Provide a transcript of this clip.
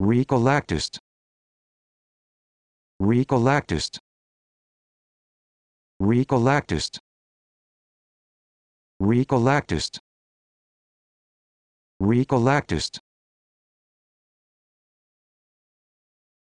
Recollectest. Recollectest. Recollectest. Recollectest. Recollectest.